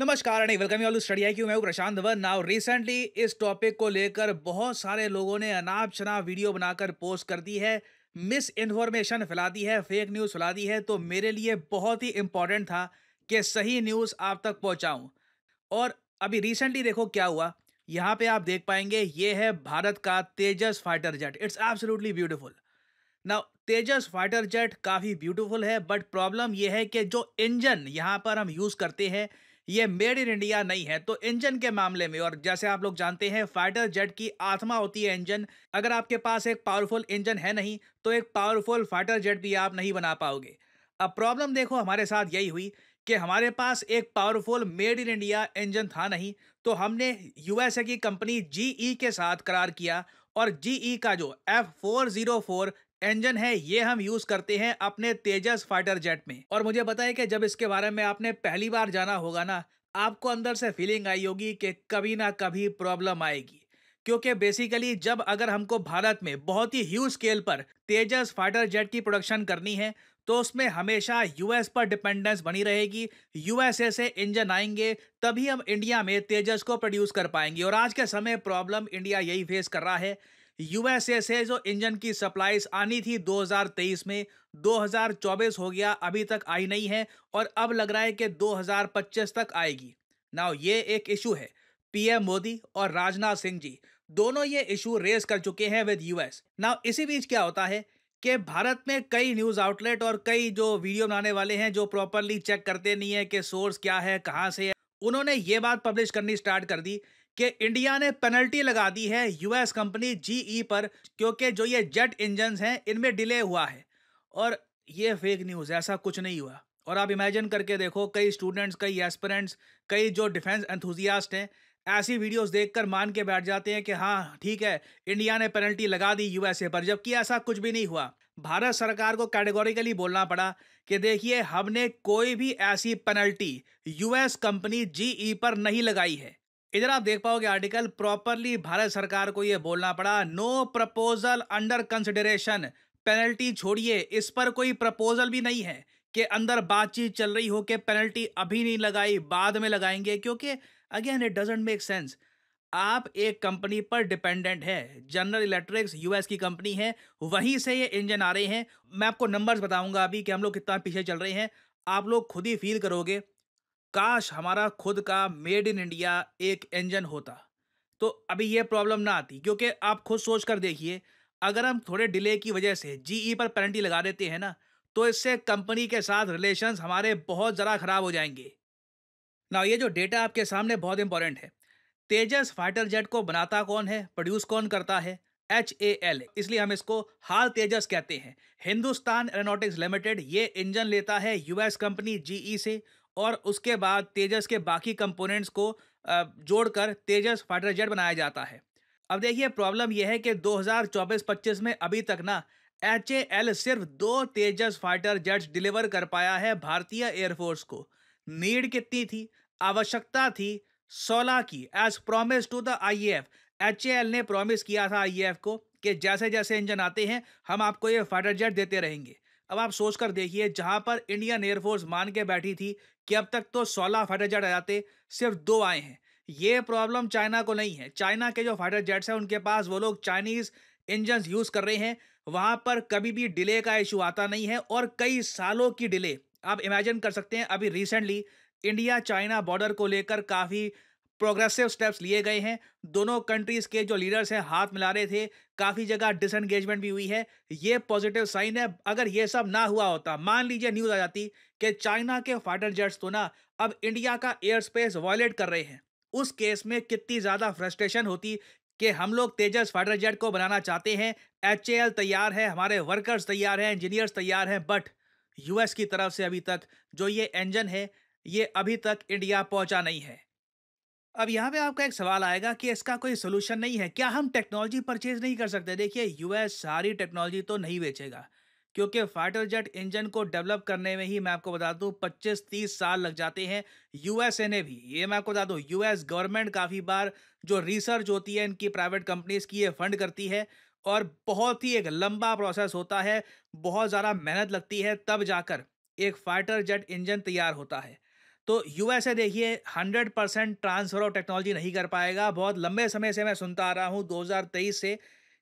नमस्कार and welcome you all study I मैं Prashant Dhawan now recently इस टॉपिक को लेकर बहुत सारे लोगों ने अनाप शनाप वीडियो बनाकर पोस्ट कर दी है मिस इन्फॉर्मेशन फैला दी है फेक न्यूज़ फैला दी है तो मेरे लिए बहुत ही इंपॉर्टेंट था कि सही न्यूज़ आप तक पहुँचाऊँ और अभी रिसेंटली देखो क्या हुआ यहाँ पर आप देख पाएंगे ये है भारत का Tejas fighter jet it's absolutely beautiful now Tejas fighter jet काफ़ी ब्यूटिफुल है बट प्रॉब्लम यह है कि जो इंजन यहाँ पर हम यूज़ करते हैं ये मेड इन इंडिया नहीं है तो इंजन के मामले में और जैसे आप लोग जानते हैं फाइटर जेट की आत्मा होती है इंजन अगर आपके पास एक पावरफुल इंजन है नहीं तो एक पावरफुल फाइटर जेट भी आप नहीं बना पाओगे अब प्रॉब्लम देखो हमारे साथ यही हुई कि हमारे पास एक powerful made in India engine था नहीं तो हमने यूएसए की कंपनी जीई के साथ करार किया और जीई e का जो F four zero four engine है ये हम यूज करते हैं अपने तेजस फाइटर जेट में और मुझे बताए कि जब इसके बारे में आपने पहली बार जाना होगा ना आपको अंदर से फीलिंग आई होगी कि कभी ना कभी प्रॉब्लम आएगी क्योंकि बेसिकली जब अगर हमको भारत में बहुत ही ह्यूज स्केल पर तेजस फाइटर जेट की प्रोडक्शन करनी है तो उसमें हमेशा यूएस पर डिपेंडेंस बनी रहेगी यूएसए से इंजन आएंगे तभी हम इंडिया में तेजस को प्रोड्यूस कर पाएंगे और आज के समय प्रॉब्लम इंडिया यही फेस कर रहा है यूएसए से जो इंजन की सप्लाईज आनी थी 2023 में 2024 हो गया अभी तक आई नहीं है और अब लग रहा है कि 2025 तक आएगी नाउ ये एक इशू है पीएम मोदी और राजनाथ सिंह जी दोनों ये इशू रेज कर चुके हैं विद यूएस नाउ इसी बीच क्या होता है कि भारत में कई न्यूज़ आउटलेट और कई जो वीडियो बनाने वाले हैं जो प्रॉपरली चेक करते नहीं है कि सोर्स क्या है कहाँ से है उन्होंने ये बात पब्लिश करनी स्टार्ट कर दी कि इंडिया ने पेनल्टी लगा दी है यूएस कंपनी जीई पर क्योंकि जो ये जेट इंजन हैं इनमें डिले हुआ है और ये फेक न्यूज़ ऐसा कुछ नहीं हुआ और आप इमेजिन करके देखो कई स्टूडेंट्स कई एस्परेंट्स कई जो डिफेंस एंथुजियास्ट हैं ऐसी वीडियोस देखकर मान के बैठ जाते हैं कि हाँ ठीक है इंडिया ने पेनल्टी लगा दी यूएसए पर जबकि ऐसा कुछ भी नहीं हुआ भारत सरकार को कैटेगोरिकली बोलना पड़ा कि देखिए हमने कोई भी ऐसी पेनल्टी यूएस कंपनी जीई पर नहीं लगाई है इधर आप देख पाओगे आर्टिकल प्रॉपरली भारत सरकार को यह बोलना पड़ा no proposal under consideration penalty छोड़िए इस पर कोई प्रपोजल भी नहीं है कि अंदर बातचीत चल रही हो कि पेनल्टी अभी नहीं लगाई बाद में लगाएंगे क्योंकि again it doesn't make sense आप एक कंपनी पर डिपेंडेंट है जनरल इलेक्ट्रिक्स यूएस की कंपनी है वहीं से ये इंजन आ रहे हैं मैं आपको नंबर्स बताऊंगा अभी कि हम लोग कितना पीछे चल रहे हैं आप लोग खुद ही फील करोगे काश हमारा खुद का मेड इन इंडिया एक इंजन होता तो अभी ये प्रॉब्लम ना आती क्योंकि आप खुद सोच कर देखिए अगर हम थोड़े डिले की वजह से जीई e पर पेनल्टी लगा देते हैं ना तो इससे कंपनी के साथ रिलेशंस हमारे बहुत ज़रा ख़राब हो जाएंगे ना ये जो डेटा आपके सामने बहुत इंपॉर्टेंट है तेजस फाइटर जेट को बनाता कौन है प्रोड्यूस कौन करता है एच ए एल इसलिए हम इसको हाल तेजस कहते हैं हिंदुस्तान एरोनोटिक्स लिमिटेड ये इंजन लेता है यूएस कंपनी जीई से और उसके बाद तेजस के बाकी कंपोनेंट्स को जोड़कर तेजस फाइटर जेट बनाया जाता है अब देखिए प्रॉब्लम यह है कि 2024-25 में अभी तक ना एच ए एल सिर्फ दो तेजस फाइटर जेट्स डिलीवर कर पाया है भारतीय एयरफोर्स को नीड कितनी थी आवश्यकता थी सोलह की as promise to the I F H A L ने प्रॉमिस किया था आई एफ को कि जैसे जैसे इंजन आते हैं हम आपको ये फाइटर जेट देते रहेंगे अब आप सोच कर देखिए जहां पर इंडियन एयरफोर्स मान के बैठी थी कि अब तक तो सोलह फाइटर जेट आ जाते सिर्फ दो आए हैं ये प्रॉब्लम चाइना को नहीं है चाइना के जो फाइटर जेट्स हैं उनके पास वो लोग चाइनीज़ इंजन यूज़ कर रहे हैं वहाँ पर कभी भी डिले का इशू आता नहीं है और कई सालों की डिले आप इमेजिन कर सकते हैं अभी रिसेंटली इंडिया चाइना बॉर्डर को लेकर काफ़ी प्रोग्रेसिव स्टेप्स लिए गए हैं दोनों कंट्रीज़ के जो लीडर्स हैं हाथ मिला रहे थे काफ़ी जगह डिसंगेजमेंट भी हुई है ये पॉजिटिव साइन है अगर ये सब ना हुआ होता मान लीजिए न्यूज़ आ जाती कि चाइना के फाइटर जेट्स तो ना अब इंडिया का एयर स्पेस वॉयलेट कर रहे हैं उस केस में कितनी ज़्यादा फ्रस्ट्रेशन होती कि हम लोग तेजस फाइटर जेट को बनाना चाहते हैं एच तैयार है हमारे वर्कर्स तैयार हैं इंजीनियर्स तैयार हैं बट यूएस की तरफ से अभी तक जो ये इंजन है ये अभी तक इंडिया पहुंचा नहीं है अब यहाँ पे आपका एक सवाल आएगा कि इसका कोई सोल्यूशन नहीं है क्या हम टेक्नोलॉजी परचेज नहीं कर सकते देखिए यूएस सारी टेक्नोलॉजी तो नहीं बेचेगा क्योंकि फाइटर जेट इंजन को डेवलप करने में ही मैं आपको बता दूं 25-30 साल लग जाते हैं यूएसए ने भी ये मैं आपको बता दूं यूएस गवर्नमेंट काफ़ी बार जो रिसर्च होती है इनकी प्राइवेट कंपनीज़ की ये फंड करती है और बहुत ही एक लंबा प्रोसेस होता है बहुत ज़्यादा मेहनत लगती है तब जाकर एक फाइटर जेट इंजन तैयार होता है तो यूएसए देखिए 100 परसेंट ट्रांसफर ऑफ टेक्नोलॉजी नहीं कर पाएगा बहुत लंबे समय से मैं सुनता आ रहा हूँ 2023 से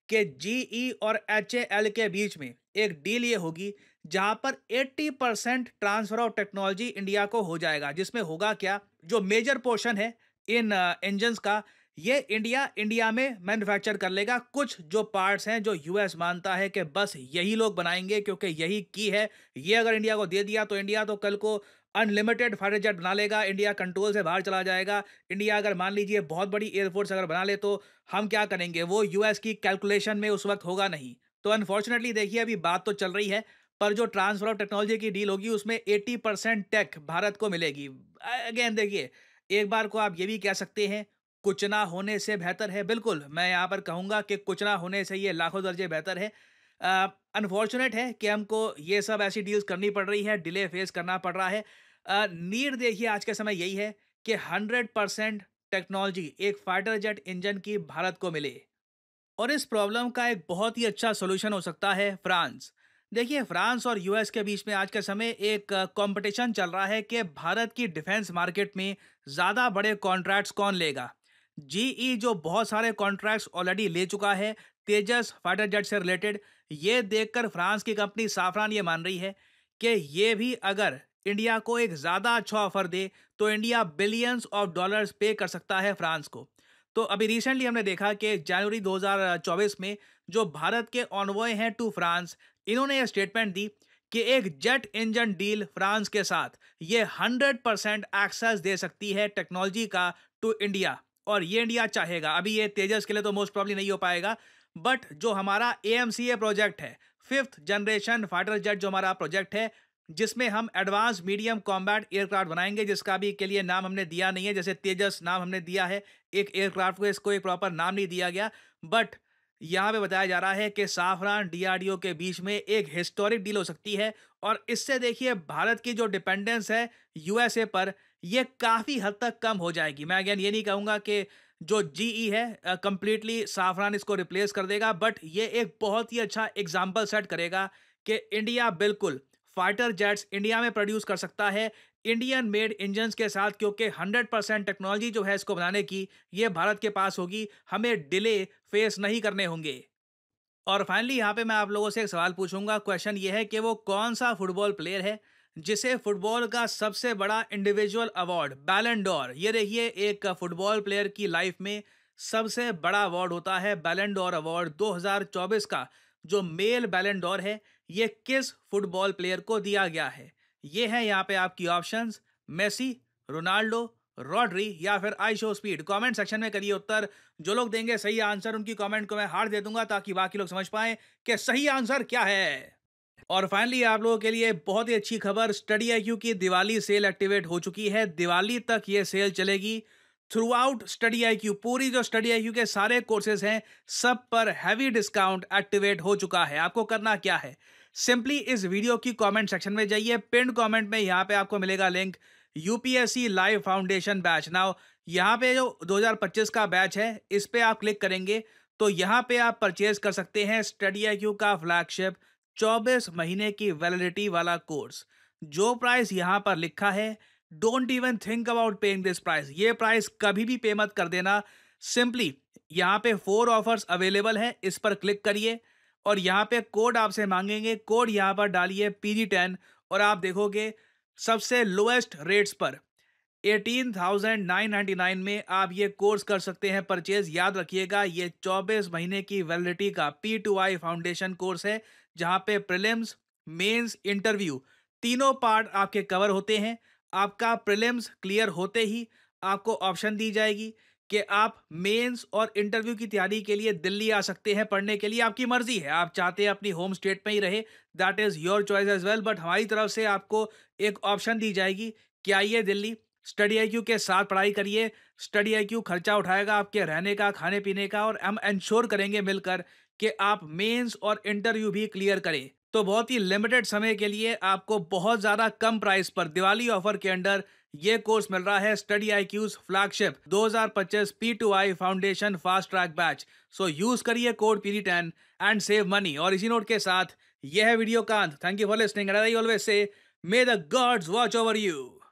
कि जीई e और एच के बीच में एक डील ये होगी जहाँ पर 80 percent transfer of technology India को हो जाएगा जिसमें होगा क्या जो मेजर पोर्शन है इन इंजन्स uh, का ये इंडिया इंडिया में मैन्युफैक्चर कर लेगा कुछ जो पार्ट्स हैं जो यूएस मानता है कि बस यही लोग बनाएंगे क्योंकि यही की है ये अगर इंडिया को दे दिया तो इंडिया तो कल को अनलिमिटेड फाइटर जेट बना लेगा इंडिया कंट्रोल से बाहर चला जाएगा इंडिया अगर मान लीजिए बहुत बड़ी एयरफोर्स अगर बना ले तो हम क्या करेंगे वो यूएस की कैलकुलेशन में उस वक्त होगा नहीं तो अनफॉर्चुनेटली देखिए अभी बात तो चल रही है पर जो ट्रांसफर ऑफ टेक्नोलॉजी की डील होगी उसमें 80 परसेंट टेक भारत को मिलेगी अगेन देखिए एक बार को आप ये भी कह सकते हैं कुचना होने से बेहतर है बिल्कुल मैं यहाँ पर कहूँगा कि कुचना होने से ये लाखों दर्जे बेहतर है अनफॉर्चुनेट है कि हमको ये सब ऐसी डील्स करनी पड़ रही है डिले फेस करना पड़ रहा है नीड देखिए आज के समय यही है कि हंड्रेड परसेंट टेक्नोलॉजी एक फाइटर जेट इंजन की भारत को मिले और इस प्रॉब्लम का एक बहुत ही अच्छा सोल्यूशन हो सकता है फ्रांस देखिए फ्रांस और यूएस के बीच में आज के समय एक कंपटीशन चल रहा है कि भारत की डिफेंस मार्केट में ज़्यादा बड़े कॉन्ट्रैक्ट्स कौन लेगा जीई e जो बहुत सारे कॉन्ट्रैक्ट्स ऑलरेडी ले चुका है तेजस फाइटर जेट से रिलेटेड ये देखकर फ्रांस की कंपनी साफरान ये मान रही है कि ये भी अगर इंडिया को एक ज़्यादा अच्छा ऑफर दे तो इंडिया बिलियंस ऑफ डॉलर्स पे कर सकता है फ्रांस को तो अभी रिसेंटली हमने देखा कि जनवरी 2024 में जो भारत के ऑनवॉय हैं टू फ्रांस इन्होंने यह स्टेटमेंट दी कि एक जेट इंजन डील फ्रांस के साथ ये 100 परसेंट एक्सेस दे सकती है टेक्नोलॉजी का टू इंडिया और ये इंडिया चाहेगा अभी ये तेजस के लिए तो मोस्ट प्रॉब्लम नहीं हो पाएगा बट जो हमारा ए प्रोजेक्ट है फिफ्थ जनरेशन फाइटर जेट जो हमारा प्रोजेक्ट है जिसमें हम एडवांस मीडियम कॉम्बैट एयरक्राफ्ट बनाएंगे जिसका भी के लिए नाम हमने दिया नहीं है जैसे तेजस नाम हमने दिया है एक एयरक्राफ्ट को इसको एक प्रॉपर नाम नहीं दिया गया बट यहाँ पे बताया जा रहा है कि साफरान डीआरडीओ के बीच में एक हिस्टोरिक डील हो सकती है और इससे देखिए भारत की जो डिपेंडेंस है यूएसए पर यह काफ़ी हद तक कम हो जाएगी मैं अगेन ये नहीं कहूँगा कि जो जीई e है कंप्लीटली uh, साफरान इसको रिप्लेस कर देगा बट ये एक बहुत ही अच्छा एग्जाम्पल सेट करेगा कि इंडिया बिल्कुल फाइटर जेट्स इंडिया में प्रोड्यूस कर सकता है इंडियन मेड इंजन के साथ क्योंकि 100 परसेंट टेक्नोलॉजी जो है इसको बनाने की ये भारत के पास होगी हमें डिले फेस नहीं करने होंगे और फाइनली यहाँ पे मैं आप लोगों से एक सवाल पूछूंगा क्वेश्चन ये है कि वो कौन सा फुटबॉल प्लेयर है जिसे फुटबॉल का सबसे बड़ा इंडिविजुअल अवार्ड बैलेंडोर ये है एक फुटबॉल प्लेयर की लाइफ में सबसे बड़ा अवार्ड होता है बैलेंडोर अवार्ड 2024 का जो मेल बैलेंडोर है ये किस फुटबॉल प्लेयर को दिया गया है ये है यहाँ पे आपकी ऑप्शन मेसी रोनाल्डो रॉड्री या फिर I show speed comment section में करिए उत्तर जो लोग देंगे सही आंसर उनकी कमेंट को मैं हार दे दूंगा ताकि बाकी लोग समझ पाएं कि सही आंसर क्या है और फाइनली आप लोगों के लिए बहुत ही अच्छी खबर स्टडी आई क्यू की दिवाली सेल एक्टिवेट हो चुकी है दिवाली तक ये सेल चलेगी throughout study I Q पूरी जो स्टडी आई क्यू के सारे कोर्सेज हैं सब पर हैवी डिस्काउंट एक्टिवेट हो चुका है आपको करना क्या है सिंपली इस वीडियो की कमेंट सेक्शन में जाइए पिन कमेंट में यहाँ पे आपको मिलेगा link UPSC live foundation batch now यहाँ पे जो 2025 का बैच है इस पर आप क्लिक करेंगे तो यहाँ पे आप परचेज कर सकते हैं स्टडी आई क्यू का फ्लैगशिप चौबीस महीने की वैलिडिटी वाला कोर्स जो प्राइस यहाँ पर लिखा है don't even think about paying this price ये प्राइस कभी भी पे मत कर देना सिंपली यहाँ पे फोर ऑफर्स अवेलेबल हैं इस पर क्लिक करिए और यहाँ पे कोड आपसे मांगेंगे कोड यहाँ पर डालिए पी जी टेन और आप देखोगे सबसे लोएस्ट रेट्स पर eighteen thousand nine ninety nine में आप ये कोर्स कर सकते हैं परचेज याद रखिएगा ये चौबीस महीने की वैलिडिटी का P two I foundation course है जहाँ पे प्रिलिम्स मेंस इंटरव्यू तीनों पार्ट आपके कवर होते हैं आपका प्रिलिम्स क्लियर होते ही आपको ऑप्शन दी जाएगी कि आप मेंस और इंटरव्यू की तैयारी के लिए दिल्ली आ सकते हैं पढ़ने के लिए आपकी मर्जी है आप चाहते हैं अपनी होम स्टेट में ही रहे that is your choice as well but हमारी तरफ से आपको एक ऑप्शन दी जाएगी कि आइए दिल्ली स्टडी आई के साथ पढ़ाई करिए स्टडी आई खर्चा उठाएगा आपके रहने का खाने पीने का और हम इंश्योर करेंगे मिलकर कि आप मेंस और इंटरव्यू भी क्लियर करें तो बहुत ही लिमिटेड समय के लिए आपको बहुत ज़्यादा कम प्राइस पर दिवाली ऑफर के अंडर ये कोर्स मिल रहा है study I Qs flagship 2025 P two I foundation fast track batch so use करिए कोड पीरी टेन एंड सेव मनी और इसी नोट के साथ यह है वीडियो कांत thank you for listening so may the gods watch over you